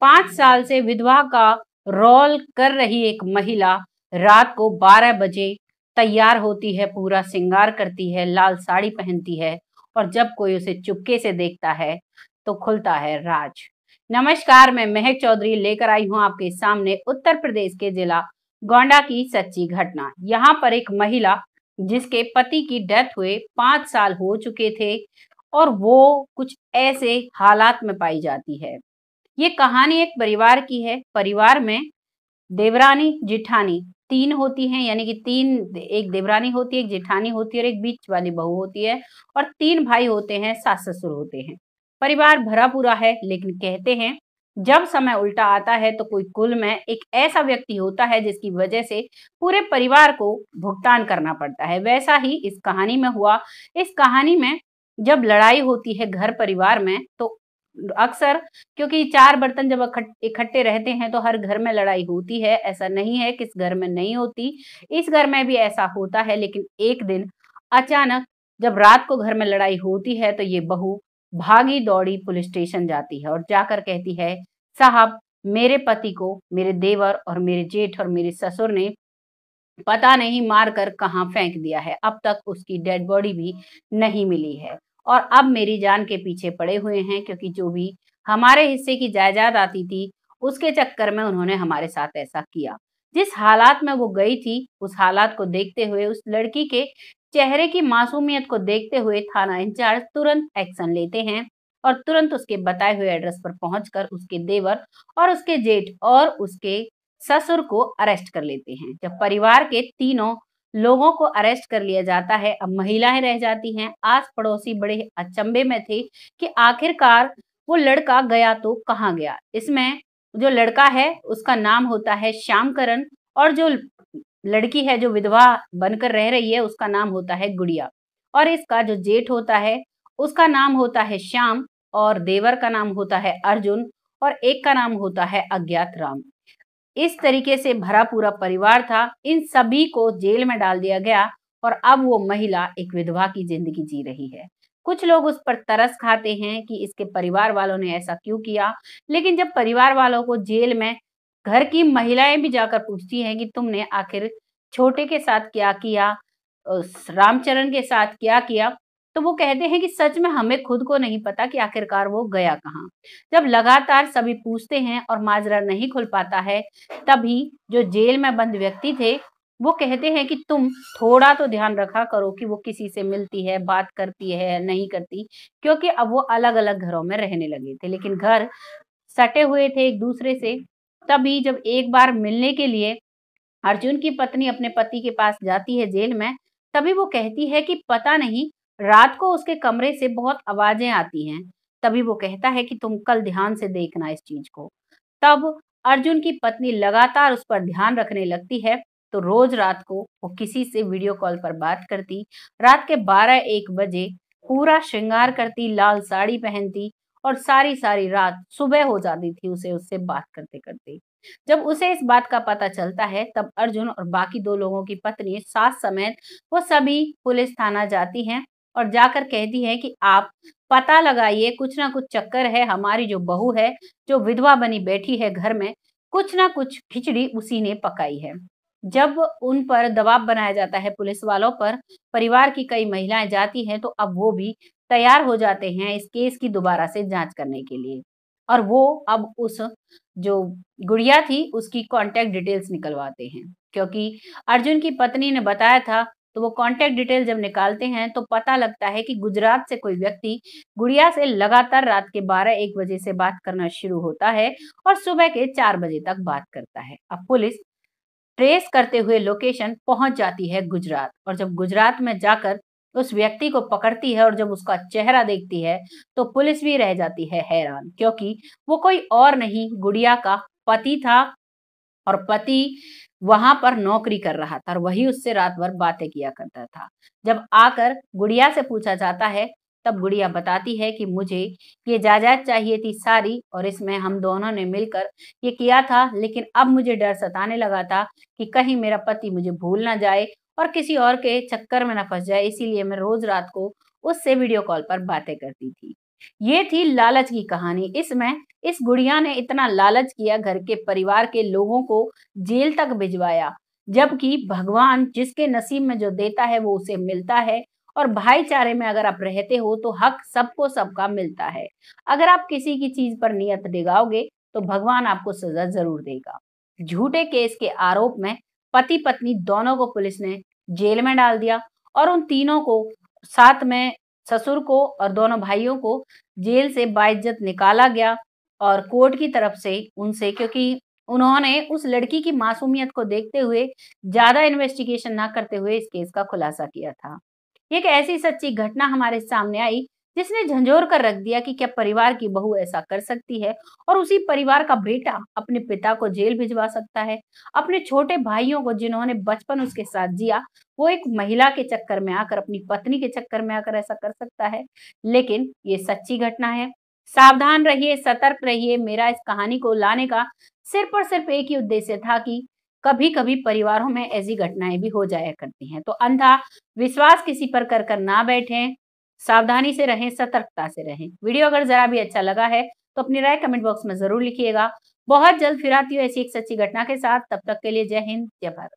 पांच साल से विधवा का रोल कर रही एक महिला रात को 12 बजे तैयार होती है पूरा श्रृंगार करती है लाल साड़ी पहनती है और जब कोई उसे चुपके से देखता है तो खुलता है राज नमस्कार मैं महक चौधरी लेकर आई हूं आपके सामने उत्तर प्रदेश के जिला गोंडा की सच्ची घटना यहाँ पर एक महिला जिसके पति की डेथ हुए पांच साल हो चुके थे और वो कुछ ऐसे हालात में पाई जाती है ये कहानी एक परिवार की है परिवार में देवरानी जिठानी तीन होती हैं यानी कि तीन एक देवरानी होती है एक जिठानी होती है और एक बीच वाली बहू होती है और तीन भाई होते हैं सास ससुर होते हैं परिवार भरा पूरा है लेकिन कहते हैं जब समय उल्टा आता है तो कोई कुल में एक ऐसा व्यक्ति होता है जिसकी वजह से पूरे परिवार को भुगतान करना पड़ता है वैसा ही इस कहानी में हुआ इस कहानी में जब लड़ाई होती है घर परिवार में तो अक्सर क्योंकि चार बर्तन जब इकट्ठे रहते हैं तो हर घर में लड़ाई होती है ऐसा नहीं है किस घर में नहीं होती इस घर में भी ऐसा होता है लेकिन एक दिन अचानक जब रात को घर में लड़ाई होती है तो ये बहू भागी दौड़ी पुलिस स्टेशन जाती है और जाकर कहती है साहब मेरे पति को मेरे देवर और मेरे जेठ और मेरे ससुर ने पता नहीं मारकर कहाँ फेंक दिया है अब तक उसकी डेड बॉडी भी नहीं मिली है और अब मेरी जान के पीछे पड़े हुए हैं क्योंकि जो भी हमारे हिस्से की जायदाद आती थी उसके चक्कर में उन्होंने हमारे साथ ऐसा किया जिस हालात में वो गई थी उस हालात को देखते हुए उस लड़की के चेहरे की मासूमियत को देखते हुए थाना इंचार्ज तुरंत एक्शन लेते हैं और तुरंत उसके बताए हुए एड्रेस पर पहुंचकर उसके देवर और उसके जेठ और उसके ससुर को अरेस्ट कर लेते हैं जब परिवार के तीनों लोगों को अरेस्ट कर लिया जाता है अब महिलाएं रह जाती हैं आस पड़ोसी बड़े अचंबे में थे कि आखिरकार वो लड़का गया तो कहाँ गया इसमें जो लड़का है उसका नाम होता है श्यामकरण और जो लड़की है जो विधवा बनकर रह रही है उसका नाम होता है गुड़िया और इसका जो जेठ होता है उसका नाम होता है श्याम और देवर का नाम होता है अर्जुन और एक का नाम होता है अज्ञात राम इस तरीके से भरा पूरा परिवार था इन सभी को जेल में डाल दिया गया और अब वो महिला एक विधवा की जिंदगी जी रही है कुछ लोग उस पर तरस खाते हैं कि इसके परिवार वालों ने ऐसा क्यों किया लेकिन जब परिवार वालों को जेल में घर की महिलाएं भी जाकर पूछती हैं कि तुमने आखिर छोटे के साथ क्या किया रामचरण के साथ क्या किया तो वो कहते हैं कि सच में हमें खुद को नहीं पता कि आखिरकार वो गया कहाँ जब लगातार सभी पूछते हैं और माजरा नहीं खुल पाता है तभी जो जेल में बंद व्यक्ति थे वो कहते हैं कि तुम थोड़ा तो ध्यान रखा करो कि वो किसी से मिलती है बात करती है नहीं करती क्योंकि अब वो अलग अलग घरों में रहने लगे थे लेकिन घर सटे हुए थे एक दूसरे से तभी जब एक बार मिलने के लिए अर्जुन की पत्नी अपने पति के पास जाती है जेल में तभी वो कहती है कि पता नहीं रात को उसके कमरे से बहुत आवाजें आती हैं तभी वो कहता है कि तुम कल ध्यान से देखना इस चीज को तब अर्जुन की पत्नी लगातार उस पर ध्यान रखने लगती है तो रोज रात को वो किसी से वीडियो कॉल पर बात करती रात के बारह एक बजे पूरा श्रृंगार करती लाल साड़ी पहनती और सारी सारी रात सुबह हो जाती थी उसे उससे बात करते करते जब उसे इस बात का पता चलता है तब अर्जुन और बाकी दो लोगों की पत्नी सास समेत वो सभी पुलिस थाना जाती हैं और जाकर कहती है कि आप पता लगाइए कुछ ना कुछ चक्कर है हमारी जो बहू है जो विधवा बनी बैठी है घर में कुछ ना कुछ खिचड़ी उसी ने पकाई है जब उन पर दबाव बनाया जाता है पुलिस वालों पर परिवार की कई महिलाएं जाती हैं तो अब वो भी तैयार हो जाते हैं इस केस की दोबारा से जांच करने के लिए और वो अब उस जो गुड़िया थी उसकी कांटेक्ट डिटेल्स निकलवाते हैं क्योंकि अर्जुन की पत्नी ने बताया था तो वो कॉन्टेक्ट डिटेल जब निकालते हैं तो पता लगता है कि गुजरात से कोई व्यक्ति गुड़िया से लगातार रात के बारह एक बजे से बात करना शुरू होता है और सुबह के चार बजे तक बात करता है अब पुलिस ट्रेस करते हुए लोकेशन पहुंच जाती है गुजरात और जब गुजरात में जाकर उस व्यक्ति को पकड़ती है और जब उसका चेहरा देखती है तो पुलिस भी रह जाती है हैरान क्योंकि वो कोई और नहीं गुड़िया का पति था और पति वहां पर नौकरी कर रहा था और वही उससे रात भर बातें किया करता था जब आकर गुड़िया से पूछा जाता है तब गुड़िया बताती है कि मुझे ये जायदाद चाहिए थी सारी और इसमें हम दोनों ने मिलकर ये किया था लेकिन अब मुझे डर सताने लगा था कि कहीं मेरा पति मुझे भूल ना जाए और किसी और के चक्कर में ना फंस जाए इसीलिए मैं रोज रात को उससे वीडियो कॉल पर बातें करती थी ये थी लालच की कहानी इसमें इस गुड़िया ने इतना लालच किया घर के परिवार के लोगों को जेल तक भिजवाया जबकि भगवान जिसके नसीब में जो देता है वो उसे मिलता है और भाईचारे में अगर आप रहते हो तो हक सबको सबका मिलता है अगर आप किसी की चीज पर नियत डिगाओगे तो भगवान आपको सजा जरूर देगा झूठे केस के आरोप में पति पत्नी दोनों को पुलिस ने जेल में डाल दिया और उन तीनों को साथ में ससुर को और दोनों भाइयों को जेल से बाइज्जत निकाला गया और कोर्ट की तरफ से उनसे क्योंकि उन्होंने उस लड़की की मासूमियत को देखते हुए ज्यादा इन्वेस्टिगेशन ना करते हुए इस केस का खुलासा किया था एक ऐसी सच्ची घटना हमारे सामने आई जिसने झंझोर कर रख दिया कि क्या परिवार की बहू ऐसा कर सकती है और उसी परिवार का बेटा अपने पिता को जेल भिजवा सकता है अपने छोटे भाइयों को जिन्होंने बचपन उसके साथ जिया वो एक महिला के चक्कर में आकर अपनी पत्नी के चक्कर में आकर ऐसा कर सकता है लेकिन ये सच्ची घटना है सावधान रहिए सतर्क रहिए मेरा इस कहानी को लाने का सिर्फ और सिर्फ एक ही उद्देश्य था कि कभी कभी परिवारों में ऐसी घटनाएं भी हो जाया करती हैं तो अंधा विश्वास किसी पर कर कर ना बैठें सावधानी से रहें सतर्कता से रहें वीडियो अगर जरा भी अच्छा लगा है तो अपनी राय कमेंट बॉक्स में जरूर लिखिएगा बहुत जल्द फिर आती हूँ ऐसी एक सच्ची घटना के साथ तब तक के लिए जय हिंद जय भारत